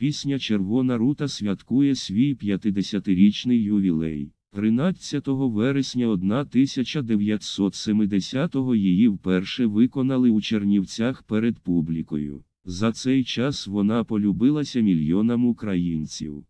Пісня Червона рута святкує свій 50-річний ювілей. 13 вересня 1970-го її вперше виконали у Чернівцях перед публікою. За цей час вона полюбилася мільйонам українців.